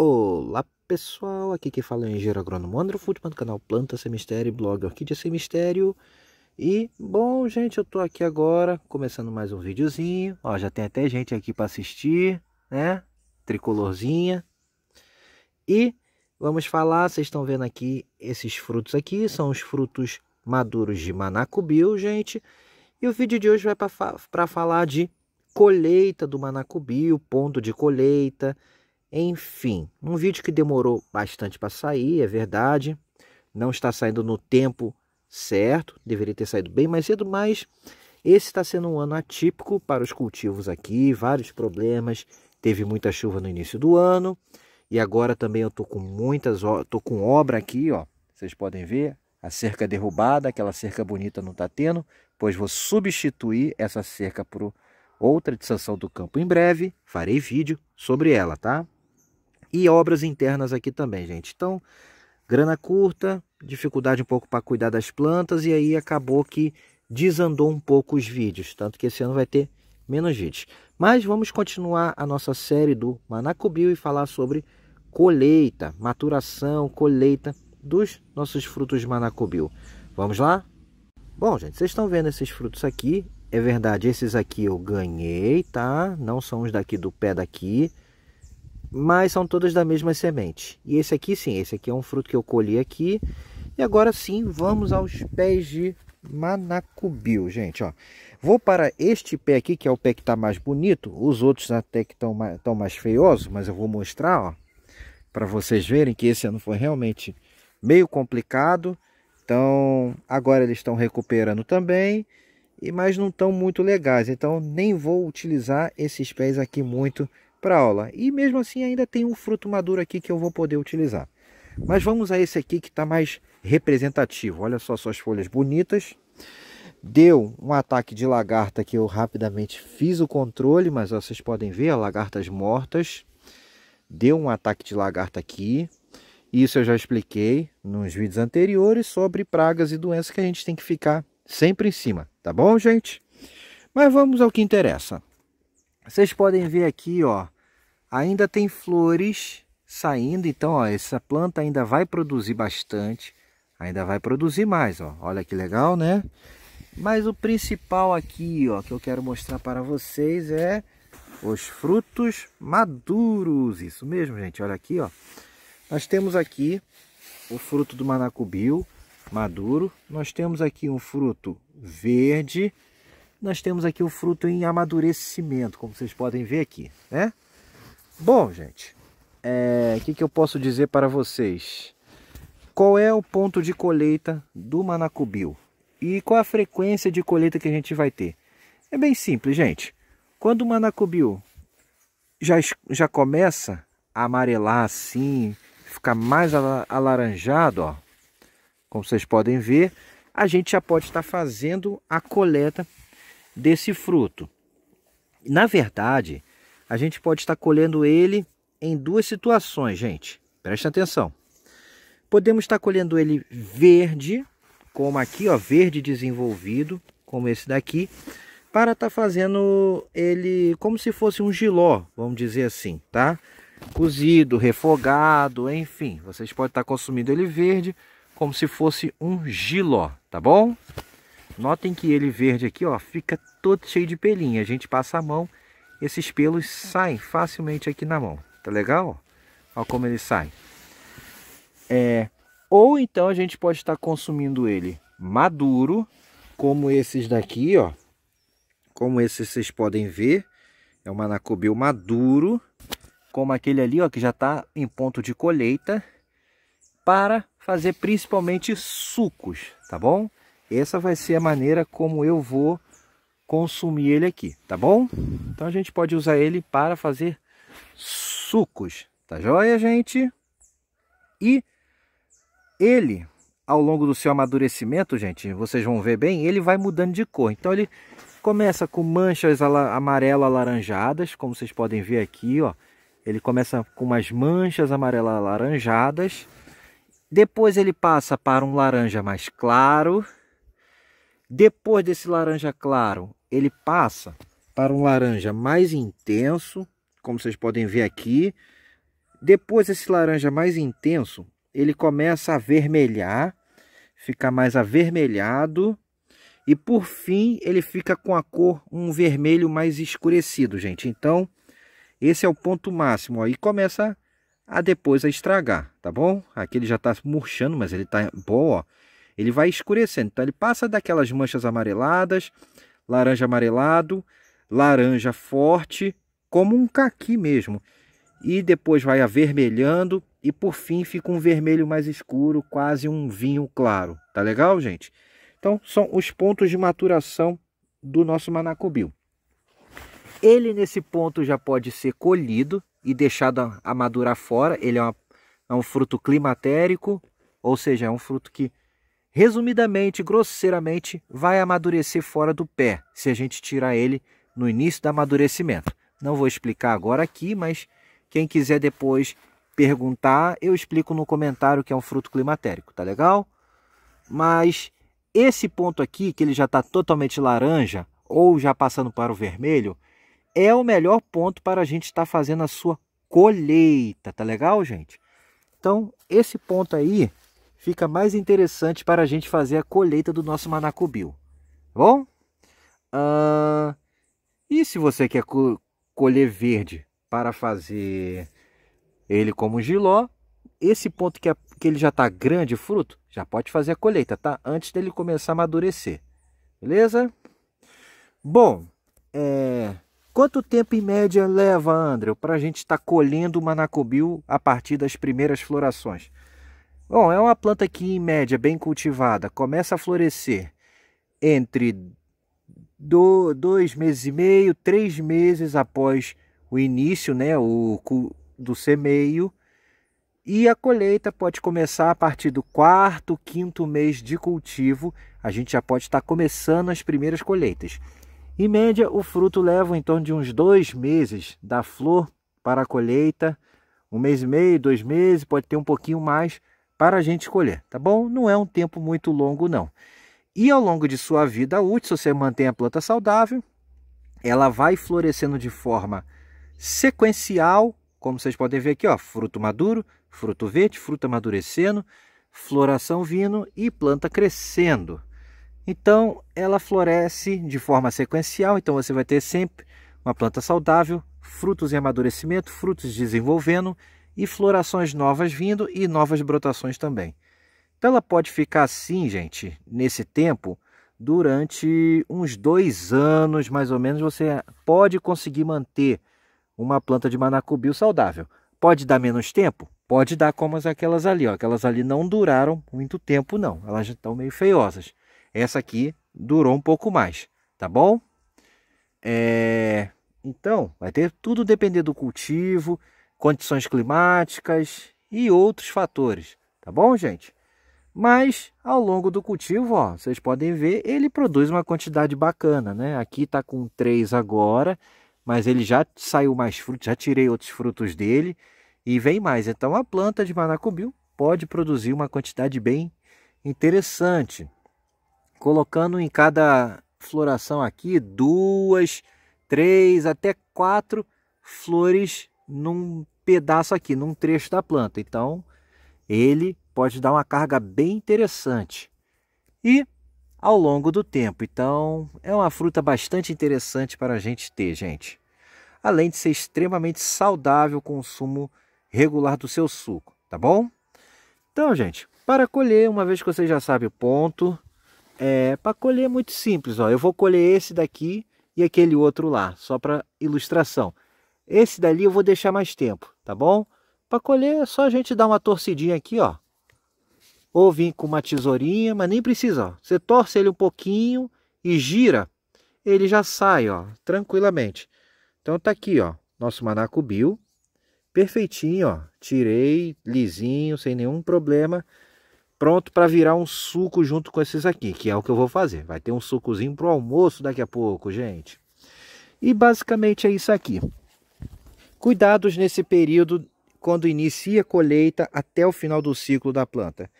Olá pessoal, aqui que fala é o engenheiro agrônomo Andro Futman do canal Planta Sem Mistério e blog Orquídea Sem Mistério E bom gente, eu tô aqui agora começando mais um videozinho Ó, já tem até gente aqui para assistir, né? Tricolorzinha E vamos falar, vocês estão vendo aqui esses frutos aqui São os frutos maduros de Manacubil, gente E o vídeo de hoje vai para fa falar de colheita do Manacubil, ponto de colheita enfim, um vídeo que demorou bastante para sair, é verdade. Não está saindo no tempo certo, deveria ter saído bem mais cedo, mas esse está sendo um ano atípico para os cultivos aqui, vários problemas. Teve muita chuva no início do ano e agora também eu tô com muitas, tô com obra aqui, ó. Vocês podem ver a cerca derrubada, aquela cerca bonita não está tendo, pois vou substituir essa cerca por outra de sanção do campo em breve. Farei vídeo sobre ela, tá? E obras internas aqui também, gente. Então, grana curta, dificuldade um pouco para cuidar das plantas e aí acabou que desandou um pouco os vídeos, tanto que esse ano vai ter menos vídeos. Mas vamos continuar a nossa série do Manacubio e falar sobre colheita, maturação, colheita dos nossos frutos de Manacubio. Vamos lá? Bom, gente, vocês estão vendo esses frutos aqui. É verdade, esses aqui eu ganhei, tá? Não são os daqui do pé daqui mas são todas da mesma semente. E esse aqui sim, esse aqui é um fruto que eu colhi aqui. E agora sim, vamos aos pés de manacubil, gente, ó. Vou para este pé aqui, que é o pé que está mais bonito. Os outros até que estão mais, tão mais feiosos, mas eu vou mostrar, ó. Para vocês verem que esse ano foi realmente meio complicado. Então, agora eles estão recuperando também. E, mas não estão muito legais. Então, nem vou utilizar esses pés aqui muito para aula. E mesmo assim ainda tem um fruto maduro aqui que eu vou poder utilizar. Mas vamos a esse aqui que está mais representativo. Olha só suas folhas bonitas. Deu um ataque de lagarta que eu rapidamente fiz o controle, mas vocês podem ver, lagartas mortas. Deu um ataque de lagarta aqui. Isso eu já expliquei nos vídeos anteriores sobre pragas e doenças que a gente tem que ficar sempre em cima, tá bom, gente? Mas vamos ao que interessa. Vocês podem ver aqui, ó, ainda tem flores saindo, então ó, essa planta ainda vai produzir bastante, ainda vai produzir mais, ó. Olha que legal, né? Mas o principal aqui, ó, que eu quero mostrar para vocês é os frutos maduros. Isso mesmo, gente. Olha aqui, ó. Nós temos aqui o fruto do manacubil maduro. Nós temos aqui um fruto verde nós temos aqui o fruto em amadurecimento, como vocês podem ver aqui, né? Bom, gente, é, o é, que, que eu posso dizer para vocês? Qual é o ponto de colheita do manacubil? E qual a frequência de colheita que a gente vai ter? É bem simples, gente. Quando o manacubil já, já começa a amarelar assim, ficar mais alaranjado, ó, como vocês podem ver, a gente já pode estar fazendo a coleta desse fruto. Na verdade, a gente pode estar colhendo ele em duas situações, gente. Preste atenção. Podemos estar colhendo ele verde, como aqui, ó, verde desenvolvido, como esse daqui, para estar fazendo ele como se fosse um giló, vamos dizer assim, tá? Cozido, refogado, enfim, vocês podem estar consumindo ele verde como se fosse um giló, tá bom? Notem que ele verde aqui, ó, fica todo cheio de pelinha. A gente passa a mão, esses pelos saem facilmente aqui na mão. Tá legal? Olha como ele sai. É, ou então a gente pode estar consumindo ele maduro, como esses daqui, ó. Como esse vocês podem ver, é um manacobeu maduro, como aquele ali, ó, que já está em ponto de colheita, para fazer principalmente sucos, tá bom? Essa vai ser a maneira como eu vou consumir ele aqui, tá bom? Então a gente pode usar ele para fazer sucos, tá joia, gente? E ele, ao longo do seu amadurecimento, gente, vocês vão ver bem, ele vai mudando de cor. Então ele começa com manchas amarelo alaranjadas, como vocês podem ver aqui, ó. Ele começa com umas manchas amarelo alaranjadas. Depois ele passa para um laranja mais claro, depois desse laranja claro, ele passa para um laranja mais intenso, como vocês podem ver aqui. Depois desse laranja mais intenso, ele começa a avermelhar, fica mais avermelhado. E por fim, ele fica com a cor um vermelho mais escurecido, gente. Então, esse é o ponto máximo. Aí começa a depois a estragar, tá bom? Aqui ele já está murchando, mas ele está bom, ó ele vai escurecendo. Então ele passa daquelas manchas amareladas, laranja amarelado, laranja forte, como um caqui mesmo. E depois vai avermelhando e por fim fica um vermelho mais escuro, quase um vinho claro. Tá legal, gente? Então são os pontos de maturação do nosso manacubil. Ele nesse ponto já pode ser colhido e deixado a madurar fora. Ele é, uma, é um fruto climatérico, ou seja, é um fruto que resumidamente, grosseiramente, vai amadurecer fora do pé, se a gente tirar ele no início do amadurecimento. Não vou explicar agora aqui, mas quem quiser depois perguntar, eu explico no comentário que é um fruto climatérico, tá legal? Mas esse ponto aqui, que ele já está totalmente laranja ou já passando para o vermelho, é o melhor ponto para a gente estar tá fazendo a sua colheita, tá legal, gente? Então, esse ponto aí fica mais interessante para a gente fazer a colheita do nosso manacubil. Tá bom? Uh, e se você quer co colher verde para fazer ele como giló, esse ponto que, é, que ele já está grande fruto, já pode fazer a colheita, tá? Antes dele começar a amadurecer. Beleza? Bom, é... quanto tempo em média leva, André, para a gente estar tá colhendo o manacobil a partir das primeiras florações? Bom, é uma planta que, em média, bem cultivada, começa a florescer entre do, dois meses e meio, três meses após o início né, o, do semeio. E a colheita pode começar a partir do quarto, quinto mês de cultivo. A gente já pode estar começando as primeiras colheitas. Em média, o fruto leva em torno de uns dois meses da flor para a colheita. Um mês e meio, dois meses, pode ter um pouquinho mais para a gente colher, tá bom? Não é um tempo muito longo, não. E ao longo de sua vida útil, se você mantém a planta saudável, ela vai florescendo de forma sequencial, como vocês podem ver aqui, ó, fruto maduro, fruto verde, fruta amadurecendo, floração vindo e planta crescendo. Então, ela floresce de forma sequencial, então você vai ter sempre uma planta saudável, frutos em amadurecimento, frutos desenvolvendo e florações novas vindo e novas brotações também. Então ela pode ficar assim, gente, nesse tempo, durante uns dois anos mais ou menos, você pode conseguir manter uma planta de manacubil saudável. Pode dar menos tempo? Pode dar como aquelas ali, ó. aquelas ali não duraram muito tempo não, elas já estão meio feiosas. Essa aqui durou um pouco mais, tá bom? É... Então, vai ter tudo depender do cultivo, condições climáticas e outros fatores, tá bom, gente? Mas ao longo do cultivo, ó, vocês podem ver, ele produz uma quantidade bacana, né? Aqui tá com três agora, mas ele já saiu mais frutos, já tirei outros frutos dele e vem mais. Então a planta de manacubil pode produzir uma quantidade bem interessante. Colocando em cada floração aqui duas, três, até quatro flores num pedaço aqui, num trecho da planta. Então, ele pode dar uma carga bem interessante. E ao longo do tempo. Então, é uma fruta bastante interessante para a gente ter, gente. Além de ser extremamente saudável o consumo regular do seu suco, tá bom? Então, gente, para colher, uma vez que você já sabe o ponto, é, para colher é muito simples, ó. Eu vou colher esse daqui e aquele outro lá, só para ilustração. Esse dali eu vou deixar mais tempo, tá bom? Para colher é só a gente dar uma torcidinha aqui, ó. Ou vir com uma tesourinha, mas nem precisa, ó. Você torce ele um pouquinho e gira, ele já sai, ó, tranquilamente. Então tá aqui, ó, nosso manaco perfeitinho, ó. Tirei lisinho, sem nenhum problema. Pronto para virar um suco junto com esses aqui, que é o que eu vou fazer. Vai ter um sucozinho pro almoço daqui a pouco, gente. E basicamente é isso aqui. Cuidados nesse período quando inicia a colheita até o final do ciclo da planta.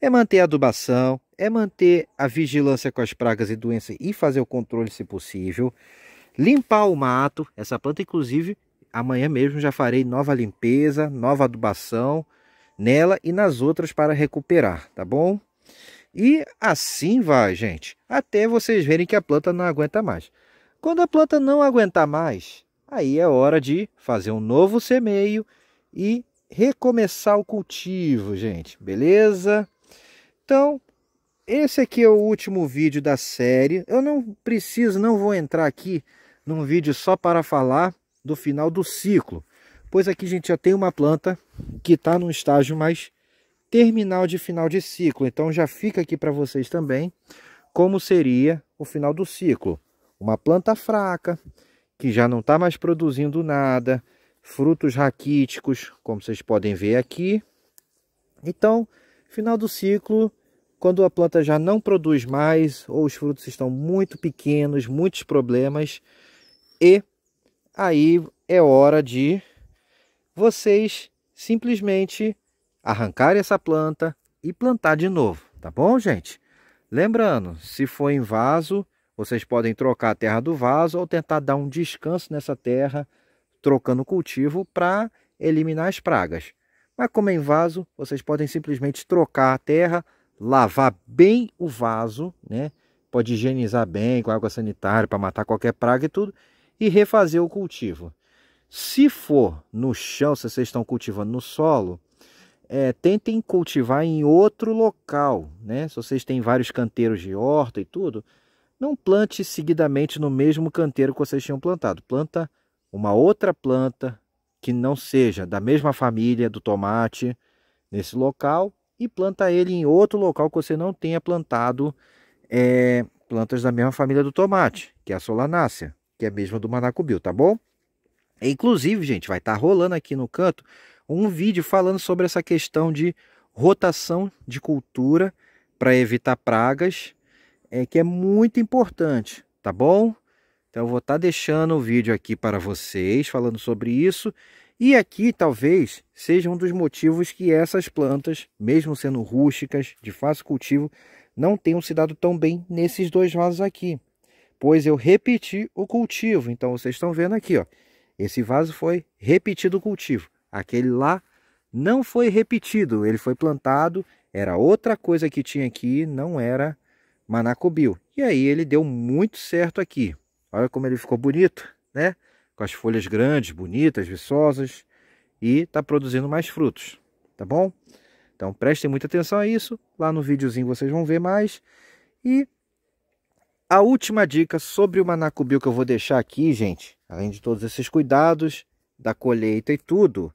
É manter a adubação, é manter a vigilância com as pragas e doenças e fazer o controle se possível. Limpar o mato, essa planta inclusive amanhã mesmo já farei nova limpeza, nova adubação nela e nas outras para recuperar, tá bom? E assim vai, gente, até vocês verem que a planta não aguenta mais. Quando a planta não aguentar mais, aí é hora de fazer um novo semeio e recomeçar o cultivo, gente, beleza? Então, esse aqui é o último vídeo da série. Eu não preciso, não vou entrar aqui num vídeo só para falar do final do ciclo, pois aqui a gente já tem uma planta que está num estágio mais terminal de final de ciclo. Então já fica aqui para vocês também como seria o final do ciclo. Uma planta fraca, que já não está mais produzindo nada, frutos raquíticos, como vocês podem ver aqui. Então, final do ciclo, quando a planta já não produz mais, ou os frutos estão muito pequenos, muitos problemas, e aí é hora de vocês simplesmente arrancar essa planta e plantar de novo, tá bom, gente? Lembrando, se for em vaso, vocês podem trocar a terra do vaso ou tentar dar um descanso nessa terra, trocando o cultivo para eliminar as pragas. Mas como é em vaso, vocês podem simplesmente trocar a terra, lavar bem o vaso, né? Pode higienizar bem com água sanitária para matar qualquer praga e tudo, e refazer o cultivo. Se for no chão, se vocês estão cultivando no solo, é, tentem cultivar em outro local, né? Se vocês têm vários canteiros de horta e tudo, não plante seguidamente no mesmo canteiro que vocês tinham plantado. Planta uma outra planta que não seja da mesma família do tomate nesse local e planta ele em outro local que você não tenha plantado é, plantas da mesma família do tomate, que é a solanácea, que é a mesma do manacubil, tá bom? Inclusive, gente, vai estar tá rolando aqui no canto um vídeo falando sobre essa questão de rotação de cultura para evitar pragas é que é muito importante, tá bom? Então eu vou estar tá deixando o vídeo aqui para vocês falando sobre isso. E aqui talvez seja um dos motivos que essas plantas, mesmo sendo rústicas, de fácil cultivo, não tenham se dado tão bem nesses dois vasos aqui. Pois eu repeti o cultivo. Então vocês estão vendo aqui, ó. Esse vaso foi repetido o cultivo. Aquele lá não foi repetido, ele foi plantado, era outra coisa que tinha aqui, não era Manacobil. E aí ele deu muito certo aqui. Olha como ele ficou bonito, né? Com as folhas grandes, bonitas, viçosas. E está produzindo mais frutos, tá bom? Então prestem muita atenção a isso. Lá no videozinho vocês vão ver mais. E a última dica sobre o manacubil que eu vou deixar aqui, gente, além de todos esses cuidados da colheita e tudo,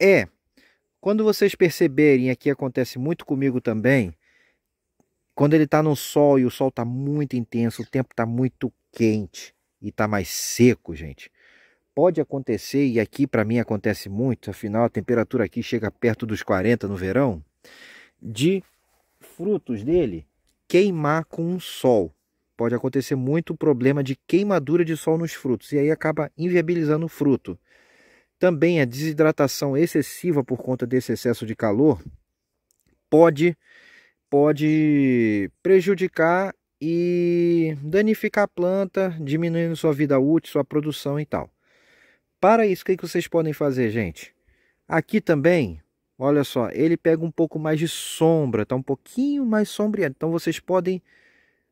é quando vocês perceberem, aqui acontece muito comigo também, quando ele está no sol e o sol está muito intenso, o tempo está muito quente e está mais seco, gente. Pode acontecer, e aqui para mim acontece muito, afinal a temperatura aqui chega perto dos 40 no verão, de frutos dele queimar com o sol. Pode acontecer muito o problema de queimadura de sol nos frutos, e aí acaba inviabilizando o fruto. Também a desidratação excessiva por conta desse excesso de calor pode pode prejudicar e danificar a planta, diminuindo sua vida útil, sua produção e tal. Para isso, o que vocês podem fazer, gente? Aqui também, olha só, ele pega um pouco mais de sombra, tá um pouquinho mais sombreado. Então vocês podem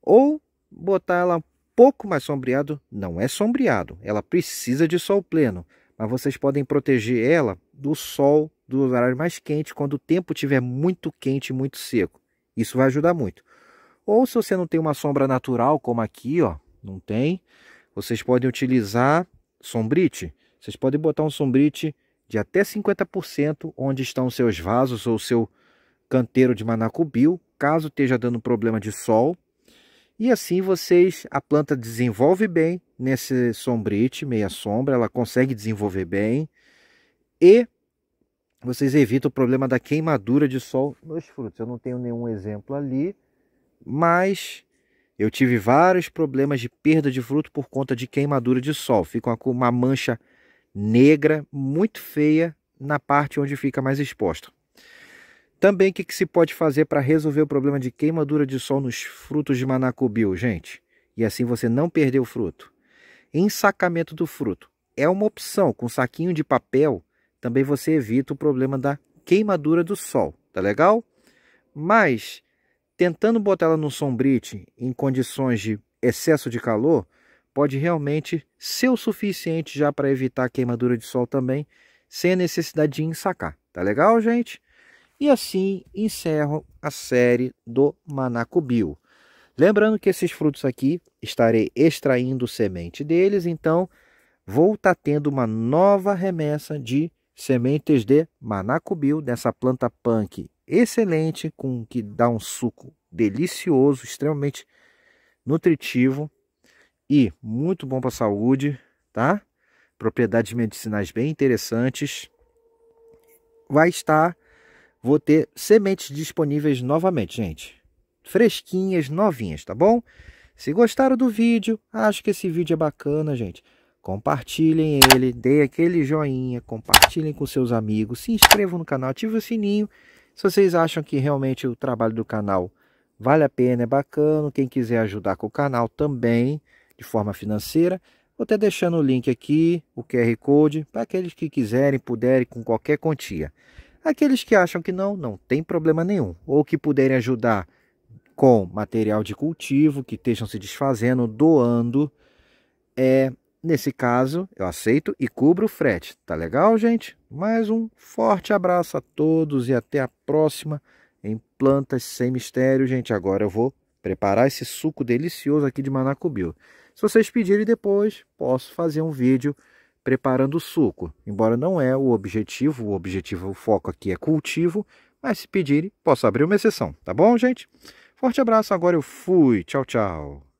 ou botar ela um pouco mais sombreado, não é sombreado, ela precisa de sol pleno, mas vocês podem proteger ela do sol do horário mais quente, quando o tempo estiver muito quente e muito seco. Isso vai ajudar muito. Ou se você não tem uma sombra natural, como aqui, ó, não tem, vocês podem utilizar sombrite. Vocês podem botar um sombrite de até 50% onde estão seus vasos ou seu canteiro de manacubil, caso esteja dando problema de sol. E assim vocês, a planta desenvolve bem nesse sombrite, meia sombra, ela consegue desenvolver bem. E vocês evitam o problema da queimadura de sol nos frutos. Eu não tenho nenhum exemplo ali, mas eu tive vários problemas de perda de fruto por conta de queimadura de sol. Fica com uma mancha negra muito feia na parte onde fica mais exposta. Também o que, que, se pode fazer para resolver o problema de queimadura de sol nos frutos de manacobil, gente? E assim você não perder o fruto. Ensacamento do fruto. É uma opção. Com um saquinho de papel, também você evita o problema da queimadura do sol, tá legal? Mas tentando botar ela no sombrite em condições de excesso de calor, pode realmente ser o suficiente já para evitar a queimadura de sol também, sem a necessidade de ensacar. Tá legal, gente? E assim encerro a série do Manacubio. Lembrando que esses frutos aqui estarei extraindo semente deles, então vou estar tá tendo uma nova remessa de sementes de manacubil, dessa planta punk excelente, com que dá um suco delicioso, extremamente nutritivo e muito bom para a saúde, tá? Propriedades medicinais bem interessantes. Vai estar, vou ter sementes disponíveis novamente, gente. Fresquinhas, novinhas, tá bom? Se gostaram do vídeo, acho que esse vídeo é bacana, gente compartilhem ele, dê aquele joinha, compartilhem com seus amigos, se inscrevam no canal, ative o sininho. Se vocês acham que realmente o trabalho do canal vale a pena, é bacana, quem quiser ajudar com o canal também, de forma financeira, vou até deixando o link aqui, o QR Code, para aqueles que quiserem, puderem, com qualquer quantia. Aqueles que acham que não, não tem problema nenhum, ou que puderem ajudar com material de cultivo, que estejam se desfazendo, doando, é Nesse caso, eu aceito e cubro o frete. Tá legal, gente? Mais um forte abraço a todos e até a próxima em Plantas Sem Mistério, gente. Agora eu vou preparar esse suco delicioso aqui de manacubil. Se vocês pedirem depois, posso fazer um vídeo preparando o suco. Embora não é o objetivo, o objetivo, o foco aqui é cultivo, mas se pedirem, posso abrir uma exceção, tá bom, gente? Forte abraço, agora eu fui. Tchau, tchau.